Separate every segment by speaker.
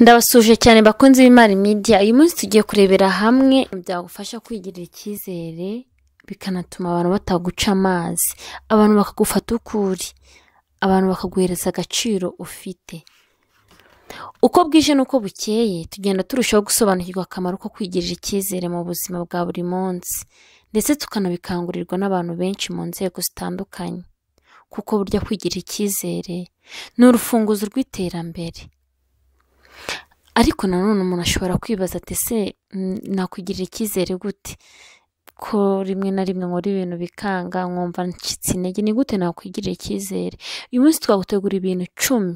Speaker 1: ndabasuje cyane bakunze b'imari media uyu munsi tugiye kurebera hamwe byagufasha kwigirira icyizere bikanatuma abantu bataguca amazi abantu bakagufata ukuri abantu bakaguhereza agaciro ufite uko bwije n'uko bukeye tugenda turushaho gusobanukirwa akamaro ko kwigirira icyizere mu buzima bwa buri munsi ndetse tukanabikangurirwa n'abantu benshi mu nzego zitandukanye kuko burya kwigirira icyizere ni urufunguzo rw'iterambere ariko nanone umuntu ashobora kwibaza ati “Se nakwigirira icyizere gute ko rimwe na rimwe nkora ibintu bikanga nkumva nshyitsi intege ni gute nakwigirira icyizere uyu munsi twagutegura ibintu cumi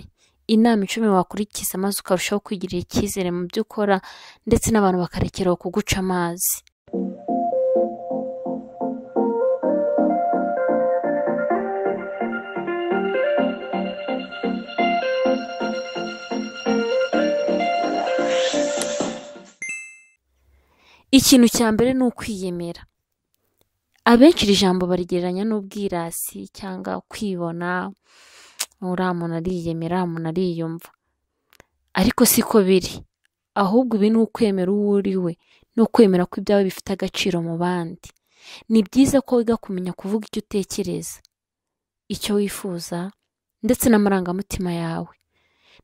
Speaker 1: inama icumi wakurikiza maze ukarushaho kwigirira icyizere mu byo ukora ndetse n'abantu bakarekeraho kuguca amazi ikintu cya mbere ni ukwiyemera abenshi iri jambo barigereranya n'ubwirasi cyangwa kwibona uriya muntu ariyemera uriya muntu ariyumva ariko siko biri ahubwo ibi ni ukwemera uwo uri we ni ukwemera ko ibyawe bifite agaciro mu bandi ni byiza ko wiga kumenya kuvuga icyo utekereza icyo wifuza ndetse n'amarangamutima yawe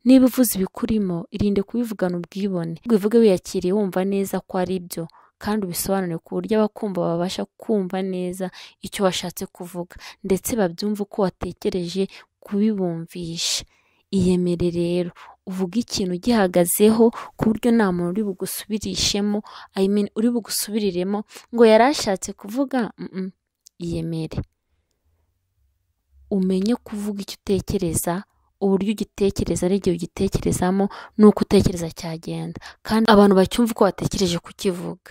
Speaker 1: niba uvuze ibikurimo irinde kubivugana ubwibone wivuge wiyakiriye wumva neza ko ari byo kandi ubisobanure ku buryo abakumva babasha kumva neza icyo washatse kuvuga ndetse babyumve uko watekereje kubibumvisha iyemere rero uvuga ikintu gihagazeho ku buryo nta muntu uri bugusubirishemo uri bugusubiriremo ngo yari ashatse kuvuga iyemere umenye kuvuga icyo utekereza uburyo ugitekereza igihe ugitekerezamo n'uko utekereza cyagenda kandi abantu bacyumva uko watekereje kukivuga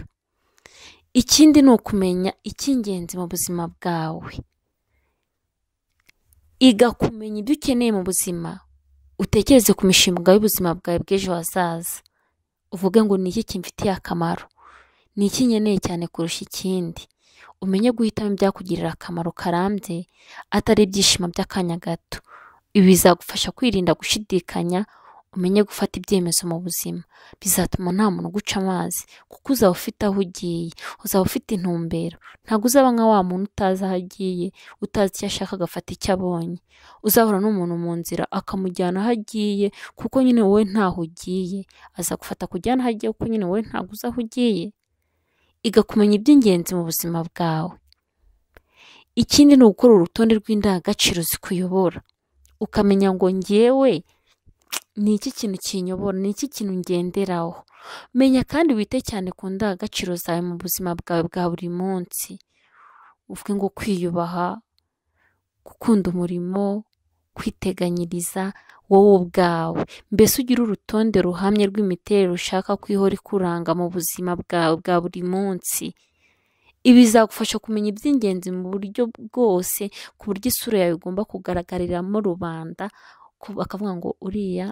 Speaker 1: ikindi ni ukumenya icy'ingenzi mu buzima bwawe iga kumenya ibyo ukeneye mu buzima utekereze ku mishinga y'ubuzima bwawe bw'ejo hazaza uvuge ngo ni iki kimfitiye akamaro ni iki nkeneye cyane kurusha ikindi umenye guhitamo ibyakugirira akamaro karambye atari ibyishimo by'akanya gato ibi bizagufasha kwirinda gushidikanya umenye gufata ibyemezo mu buzima bizatuma nta muntu guca amazi kuko uzaba ufite aho ugiye uzaba ufite intumbero ntabwo uzaba nka wa muntu utazi aho agiye utazi icyo ashaka agafata icyo abonye uzahura n'umuntu mu nzira akamujyana aho agiye kuko nyine wowe ntaho ugiye aza gufata kujyana aho agiye kuko nyine wowe ntabwo uzi aho ugiye iga kumenya iby'ingenzi mu buzima bwawe ikindi ni ugukora urutonde rw'indangagaciro zikuyobora ukamenya ngo ngewe ni iki kintu kinyobora ni iki kintu ngenderaho menya kandi wite cyane ku ndangagaciro zawe mu buzima bwawe bwa buri munsi uvuge ngo kwiyubaha gukunda umurimo kwiteganyiriza wowe ubwawe mbese ugira urutonde ruhamye rw'imiterere ushaka ko ihora ikuranga mu buzima bwawe bwa buri munsi ibi bizagufasha kumenya iby'ingenzi mu buryo bwose ku buryo isura yawe igomba kugaragariramo rubanda bakavuga ngo uriya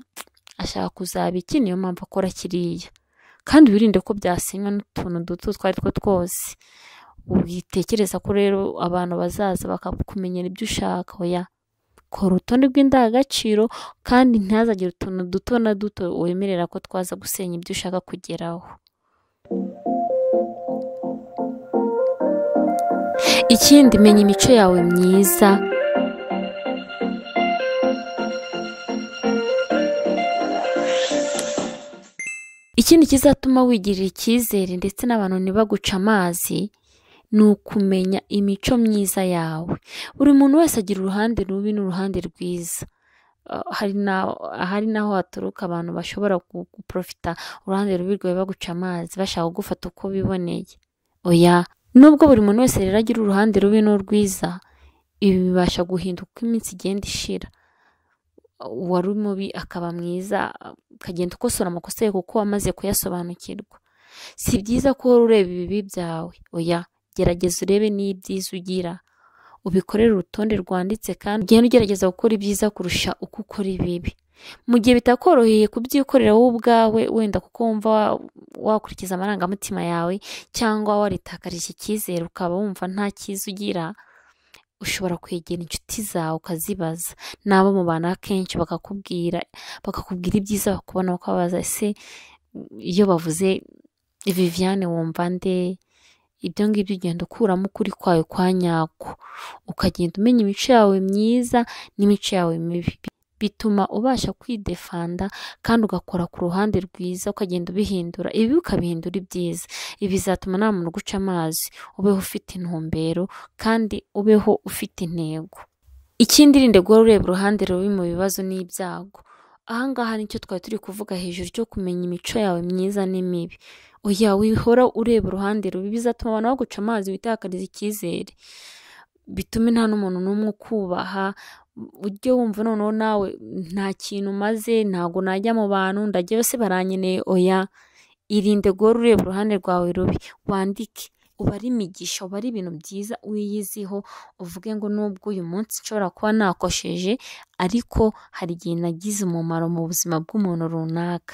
Speaker 1: ashaka kuzaba iki niyo mpamvu akora kiriya kandi wirinde ko byasenywa n'utuntu duto utwo ari two twose witekereza ko rero abantu bazaza bakakumenyera ibyo ushaka oya kora urutonde rw'indangagaciro kandi ntihazagire utuntu duto na duto wemerera ko twaza gusenya ibyo ushaka kugeraho ikindi menya imico yawe myiza ikindi kizatuma wigirira icyizere ndetse n'abantu ntibaguce amazi ni ukumenya imico myiza yawe buri muntu wese agira uruhande rubi n'uruhande rwiza ah, hari n'aho haturuka abantu bashobora guporofita uruhande rubi rwawe baguca amazi bashaka kugufata uko biboneye oya nubwo buri muntu wese rero agira uruhande rubi n'urwiza ibi bibasha guhinduka uko iminsi igenda ishira Wari mubi akaba mwiza ukagenda ukosora amakosa ye kuko wamaze kuyasobanukirwa si byiza ko uhora ureba ibibi byawe oya gerageza urebe n'ibyiza ugira ubikorere urutonde rwanditse kandi ugenda ugerageza gukora ibyiza kurusha uko ukora ibibi mu gihe bitakoroheye kubyikorera wowe ubwawe wenda kuko wumva wakurikiza amarangamutima yawe cyangwa waritakarije icyizere ukaba wumva nta cyiza ugira ushobora kwegera inshuti zawe ukazibaza n'abo mubana akenshi bakakubwira bakakubwira ibyiza bakubona ukabaza ese iyo bavuze viviane wumva nde ibyo ngibyo ugenda ukuramo ukuri kwawe kwa nyako ukagenda umenya imico yawe myiza n'imico yawe mibi bituma ubasha kwidefanda kandi ugakora ku ruhande rwiza ukagenda ubihindura ibi ukabihindura ibyiza ibi bizatuma nta muntu guca amazi ubeho ufite intumbero kandi ubeho ufite intego ikindi rinde guhora ureba uruhande rubi mu bibazo n'ibyago ahangaha nicyo twari turi kuvuga hejuru cyo kumenya imico yawe myiza n'imibi oya wihora ureba uruhande rubi bizatuma abantu baguca amazi witakariza icyizere bitume nta n'umuntu n'umwe ukubaha ujye wumva noneho nawe nta kintu umaze ntabwo najya mu bantu ndajya bose baranyeneye oya irinde guhora ureba uruhande rwawe rubi wandike uba ari imigisha ubare ibintu byiza wiyiziho uvuge ngo nubwo uyu munsi nshobora kuba nakosheje ariko hari igihe nagize umumaro mu buzima bw'umuntu runaka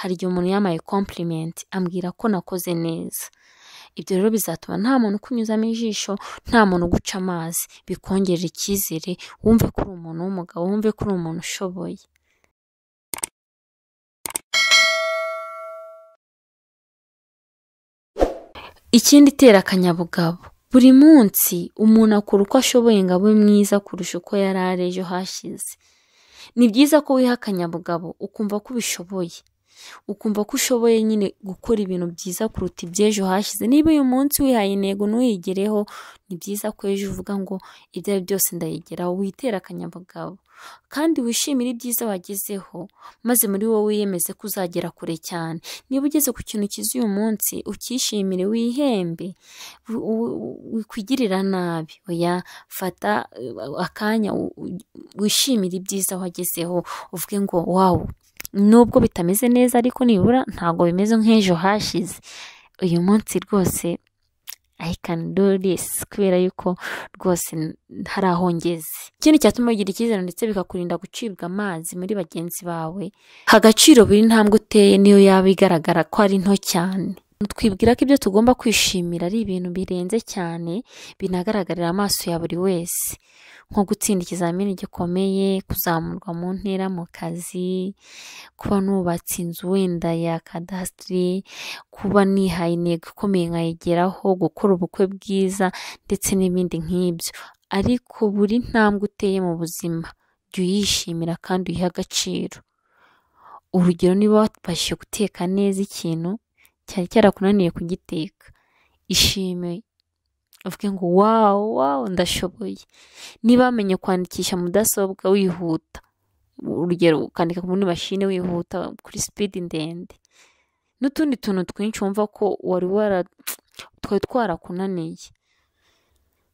Speaker 1: hari igihe umuntu yamaye kompurimenti ambwira ko nakoze neza ibyo rero bizatuma nta muntu ukunyuzamo ijisho nta muntu uguca amazi bikongerera icyizere wumve ko uri umuntu w'umugabo wumve ko uri umuntu ushoboye ikindi itera akanyabugabo buri munsi umuntu akora uko ashoboye ngo abe mwiza kurusha uko yari ari ejo hashize ni byiza ko wiha akanyabugabo ukumva ko ubishoboye ukumva ko ushoboye nyine gukora ibintu byiza kuruta iby'ejo hashize niba uyu munsi wihaye intego ntuyigereho ni byiza ko ejo uvuga ngo ibyo ari byose ndayigeraho witere akanyabugabo kandi wishimire ibyiza wagezeho maze muri wowe wiyemeze ko uzagera kure cyane niba ugeze ku kintu kiza uyu munsi ukishimire wihembe wikwigirira nabi oya fata uh, akanya wishimire ibyiza wagezeho uvuge ngo wawu nubwo bitameze neza ariko nibura ntabwo bimeze nk'ejo hashize uyu munsi rwose i can do this kubera yuko rwose hari aho ngeze ikindi cyatuma ugira icyizere ndetse bikakurinda gucibwa amazi muri bagenzi bawe agaciro buri ntambwe uteye niyo yaba igaragara ko ari nto cyane twibwira ko ibyo tugomba kwishimira ari ibintu birenze cyane binagaragarira amaso ya buri wese nko gutsinda ikizamini gikomeye kuzamurwa mu ntera mu kazi kuba nubatse inzu wenda ya kadasitiri kuba nihaye intego ikomeye nkayigeraho gukora ubukwe bwiza ndetse n'ibindi nk'ibyo ariko buri ntambwe uteye mu buzima jya uyishimira kandi uyihe agaciro urugero niba wabashije guteka neza ikintu cyari cyarakunaniye kugiteka ishime uvuge ngo wawu wawu ndashoboye niba wamenye kwandikisha mudasobwa wihuta urugero ukandika muri mashine wihuta kuri sipidi ndende n'utundi tuntu twinshi wumva ko wari twari twarakunaniye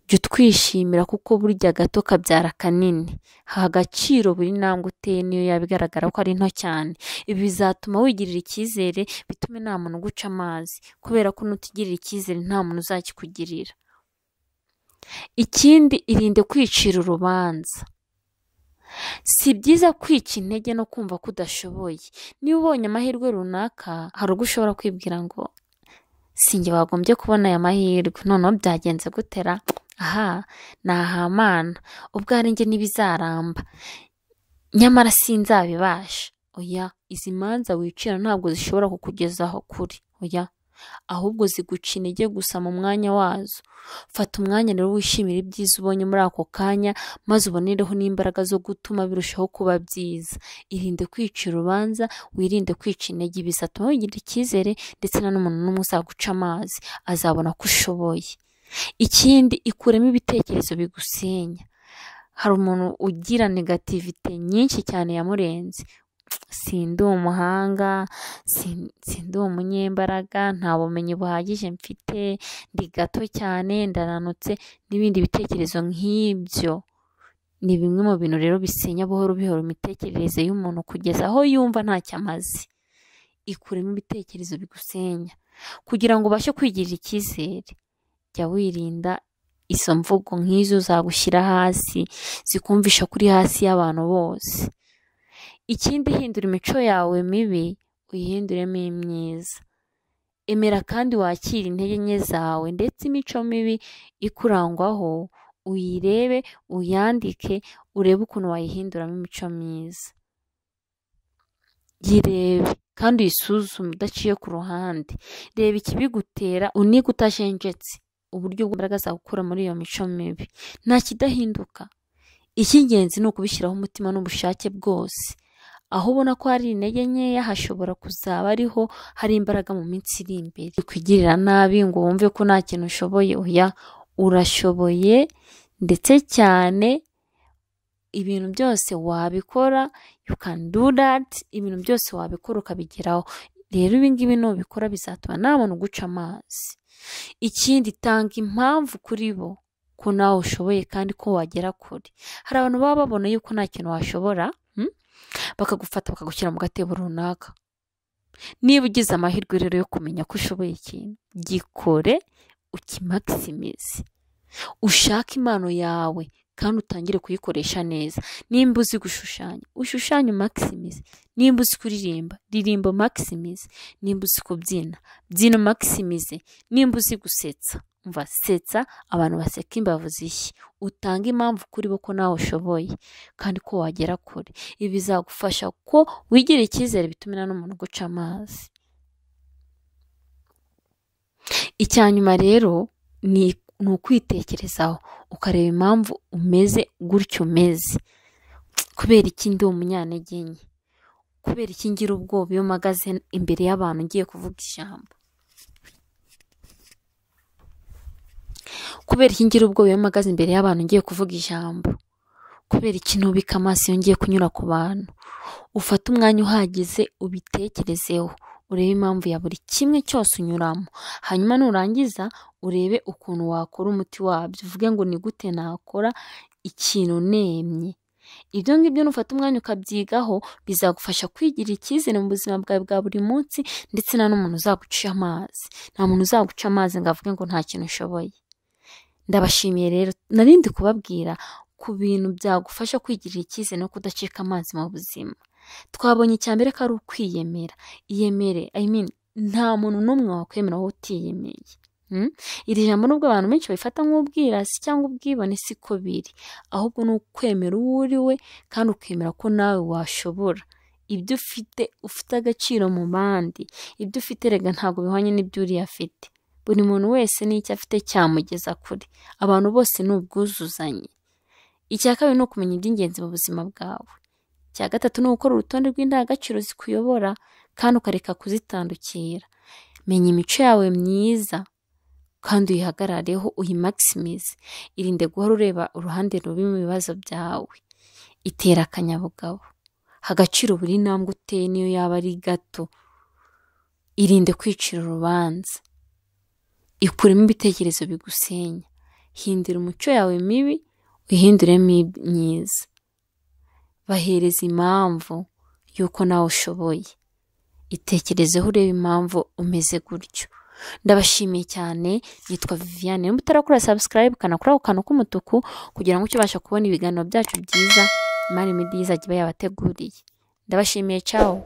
Speaker 1: jya utwishimira kuko burya gato kabyara kanini ha agaciro buri ntambwe uteye niyo yaba igaragara ko ari nto cyane ibi bizatuma wigirira icyizere bitume nta muntu guca amazi kubera ko nutigirira icyizere nta muntu uzakikugirira ikindi irinde kwicira urubanza si byiza kwica intege no kumva ko udashoboye niba ubonye amahirwe runaka hari ubwo ushobora kwibwira ngo sinjye wagombye kubona aya mahirwe noneho byagenze gutera aha ni ahamana ubwanjye njye ntibizaramba nyamara sinzabibasha oya izi manza wicira ntabwo zishobora kukugezaho kuri oya ahubwo ziguca intege gusa mu mwanya wazo fata umwanya rero wishimira ibyiza ubonye muri ako kanya maze ubonereho n'imbaraga zo gutuma birushaho kuba byiza irinde kwica urubanza wirinde kwica intege bizatuma wigira icyizere ndetse na n'umuntu n'umwe uzaguca amazi azabona ko ushoboye ikindi ikuremo ibitekerezo bigusenya hari umuntu ugira negativite nyinshi cyane yamurenze sindi umuhanga sindi umunyembaraga nta bumenyi buhagije mfite ndi gato cyane ndaranutse n'ibindi bitekerezo nk'ibyo ni bimwe mu bintu rero bisenya buhoro buhoro imitekerereze y'umuntu kugeza aho yumva ntacyo amaze ikuremo ibitekerezo bigusenya kugira ngo ubashe kwigirira icyizere jya wirinda izo mvugo nk'izo zagushyira hasi zikumvisha kuri hasi y'abantu bose ikindi hindura imico yawe mibi uyihinduremo imyiza emera kandi wakire intege nke zawe ndetse imico mibi ikurangwaho uyirebe uyandike urebe ukuntu wayihinduramo imico myiza yirebe kandi uyisuzume udaciye ku ruhande reba ikibigutera unige utajenjetse uburyo bw'imbaraga zawe gukura muri iyo mico mibi nta kidahinduka icy'ingenzi ni ukubishyiraho umutima n'ubushake bwose aho ubona ko hari intege nkeya hashobora kuzaba ariho hari imbaraga mu minsi iri imbere kwigirira nabi ngo wumve ko nta kintu ushoboye oya urashoboye ndetse cyane ibintu byose wabikora you can do that ibintu byose wabikora ukabigeraho rero ibi ngibi nubikora bizatuma nta muntu uguca amazi ikindi tanga impamvu kuri bo ko nawe ushoboye kandi ko wagera kure hari abantu baba babona yuko nta kintu washobora hmm? bakagufata bakagushyira mu gatebo runaka niba ugize amahirwe rero yo kumenya ko ushoboye ikintu gikore ukimakisimize ushake impano yawe kandi utangire kuyikoresha neza nimba uzi gushushanya ushushanye makisimize nimba uzi kuririmba ririmba makisimize nimba uzi kubyina byina makisimize nimba uzi gusetsa umva setsa abantu baseka imbavu zishya utange impamvu kuri bo ko nawe ushoboye kandi ko wagera kure ibi bizagufasha ko wigirira icyizere bitumira n'umuntu uguca amazi icya nyuma rero ni ukwitekerezaho ukareba impamvu umeze gutyo umeze kubera iki ndi umunyantege nke kubera iki ngira ubwoba iyo mpagaze imbere y'abantu ngiye kuvuga ijambo kubera iki ngira ubwoba iyo mpagaze imbere y'abantu ngiye kuvuga ijambo kubera iki nubika amaso iyo ngiye kunyura ku bantu ufate umwanya uhagije ubitekerezeho urebe impamvu ya buri kimwe cyose unyuramo hanyuma nurangiza urebe ukuntu wakora umuti wabyo uvuge ngo ni gute nakora ikintu nemye ibyo ngibyo nufata umwanya ukabyigaho bizagufasha kwigirira icyizere mu buzima bwawe bwa buri munsi ndetse nta n'umuntu uzaguca amazi nta muntu uzaguca amazi ngo avuge ngo nta kintu ushoboye ndabashimiye rero narindi kubabwira ku bintu byagufasha kwigirira icyizere no kudacika amazi mu buzima twabonye icya mbere ko ari ukwiyemera iyemere i mean nta muntu n'umwe wakwemera wowe utiyemeye hmm? iri jambo nubwo abantu benshi babifata nk'ubwirasi cyangwa ubwibone siko biri ahubwo ni ukwemera uwo uri we kandi ukemera ko nawe washobora ibyo ufite ufite agaciro mu bandi ibyo ufite rega ntabwo bihwanye n'ibyo uriya afite buri muntu wese n'icyo afite cyamugeza kure abantu bose ni ubwuzuzanye icya kabiri ni ukumenya iby'ingenzi mu buzima bwawe icya gatatu ni ugukora urutonde rw'indangagaciro zikuyobora kandi ukareka kuzitandukira menya imico yawe myiza kandi uyihagarareho uyimakisimize irinde guhora ureba uruhande rubi mu bibazo byawe itera akanyabugabo agaciro buri ntambwe uteye niyo yaba ari gato irinde kwicira urubanza ikuremo ibitekerezo bigusenya hindura umuco yawe mibi uyihinduremo myiza bahereza impamvu y'uko nawe ushoboye itekerezeho ureba impamvu umeze gutyo ndabashimiye cyane yitwa viviane nimba utarakora sabusikarayibu ukanakora ako kantu k'umutuku kugira ngo ujye ubasha kubona ibiganiro byacu byiza imari midi izajya iba yabateguriye ndabashimiye cyawo